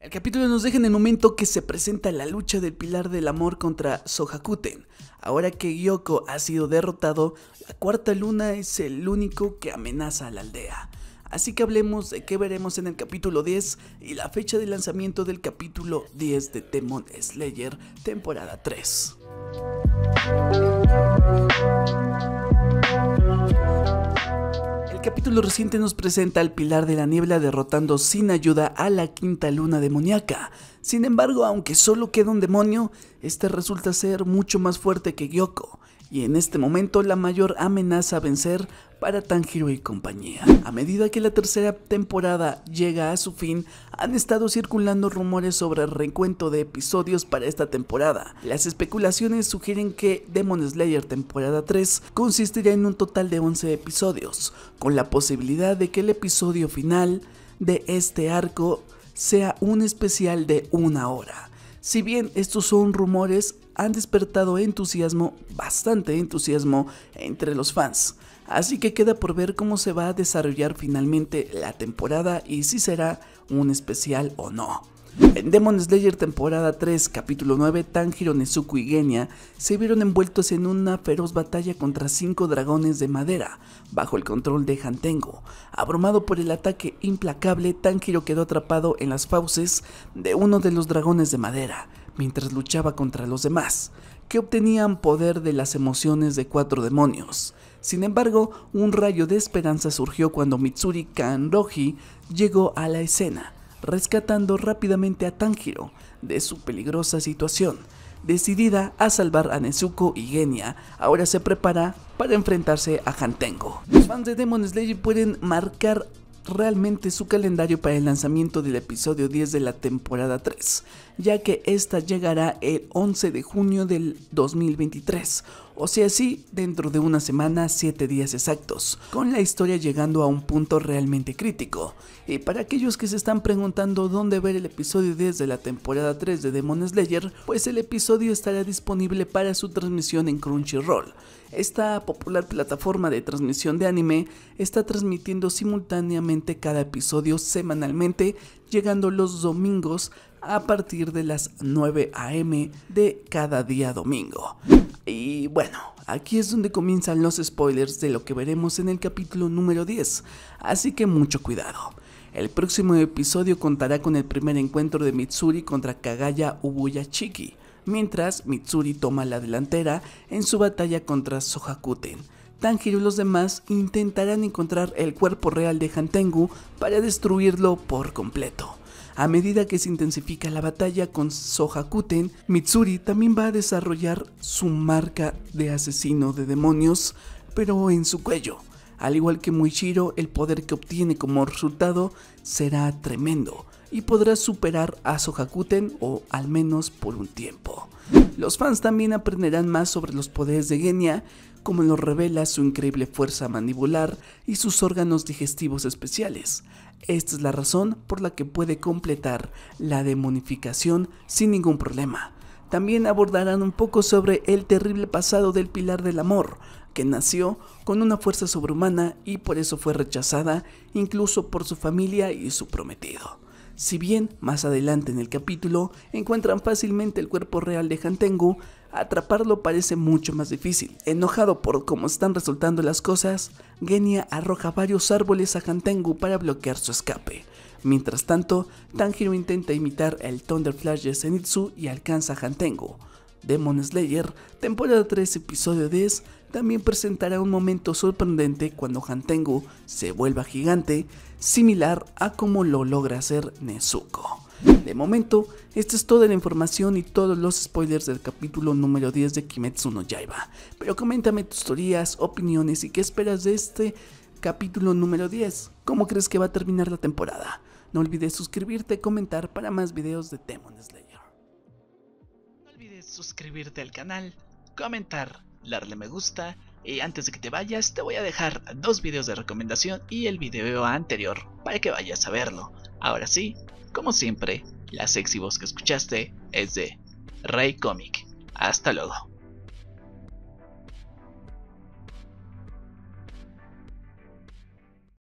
El capítulo nos deja en el momento que se presenta la lucha del Pilar del Amor contra Sohakuten. Ahora que Yoko ha sido derrotado, la Cuarta Luna es el único que amenaza a la aldea. Así que hablemos de qué veremos en el capítulo 10 y la fecha de lanzamiento del capítulo 10 de Demon Slayer, temporada 3. El capítulo reciente nos presenta al Pilar de la Niebla derrotando sin ayuda a la quinta luna demoníaca. Sin embargo, aunque solo queda un demonio, este resulta ser mucho más fuerte que Gyoko y en este momento la mayor amenaza a vencer para Tanjiro y compañía. A medida que la tercera temporada llega a su fin, han estado circulando rumores sobre el recuento de episodios para esta temporada. Las especulaciones sugieren que Demon Slayer temporada 3 consistirá en un total de 11 episodios, con la posibilidad de que el episodio final de este arco sea un especial de una hora. Si bien estos son rumores, han despertado entusiasmo, bastante entusiasmo entre los fans. Así que queda por ver cómo se va a desarrollar finalmente la temporada y si será un especial o no. En Demon Slayer temporada 3, capítulo 9, Tanjiro, Nezuko y Genya se vieron envueltos en una feroz batalla contra cinco dragones de madera, bajo el control de Hantengo. Abrumado por el ataque implacable, Tanjiro quedó atrapado en las fauces de uno de los dragones de madera mientras luchaba contra los demás, que obtenían poder de las emociones de cuatro demonios. Sin embargo, un rayo de esperanza surgió cuando Mitsuri Kanroji llegó a la escena, rescatando rápidamente a Tanjiro de su peligrosa situación. Decidida a salvar a Nezuko y Genya, ahora se prepara para enfrentarse a Hantengo. Los fans de Demon Slayer pueden marcar realmente su calendario para el lanzamiento del episodio 10 de la temporada 3, ya que esta llegará el 11 de junio del 2023, o sea, sí, dentro de una semana, 7 días exactos, con la historia llegando a un punto realmente crítico. Y para aquellos que se están preguntando dónde ver el episodio desde de la temporada 3 de Demon Slayer, pues el episodio estará disponible para su transmisión en Crunchyroll. Esta popular plataforma de transmisión de anime está transmitiendo simultáneamente cada episodio semanalmente, llegando los domingos a partir de las 9 am de cada día domingo. Y bueno, aquí es donde comienzan los spoilers de lo que veremos en el capítulo número 10, así que mucho cuidado. El próximo episodio contará con el primer encuentro de Mitsuri contra Kagaya Ubuyachiki, mientras Mitsuri toma la delantera en su batalla contra Sohakuten. Tanjiro y los demás intentarán encontrar el cuerpo real de Hantengu para destruirlo por completo. A medida que se intensifica la batalla con Sohakuten, Mitsuri también va a desarrollar su marca de asesino de demonios, pero en su cuello. Al igual que Muichiro, el poder que obtiene como resultado será tremendo y podrá superar a Sohakuten o al menos por un tiempo. Los fans también aprenderán más sobre los poderes de Genya, como lo revela su increíble fuerza mandibular y sus órganos digestivos especiales, esta es la razón por la que puede completar la demonificación sin ningún problema. También abordarán un poco sobre el terrible pasado del Pilar del Amor, que nació con una fuerza sobrehumana y por eso fue rechazada incluso por su familia y su prometido. Si bien más adelante en el capítulo encuentran fácilmente el cuerpo real de Hantengu, atraparlo parece mucho más difícil. Enojado por cómo están resultando las cosas, Genya arroja varios árboles a Hantengu para bloquear su escape. Mientras tanto, Tanjiro intenta imitar el Thunder Flash de Zenitsu y alcanza a Hantengu. Demon Slayer, temporada 3, episodio 10, también presentará un momento sorprendente cuando Hantengu se vuelva gigante, similar a como lo logra hacer Nezuko. De momento, esta es toda la información y todos los spoilers del capítulo número 10 de Kimetsu no Yaiba. Pero coméntame tus teorías, opiniones y qué esperas de este capítulo número 10. ¿Cómo crees que va a terminar la temporada? No olvides suscribirte, y comentar para más videos de Demon Slayer. No olvides suscribirte al canal, comentar, darle me gusta y antes de que te vayas te voy a dejar dos videos de recomendación y el video anterior para que vayas a verlo. Ahora sí, como siempre, la sexy voz que escuchaste es de Ray Comic. Hasta luego.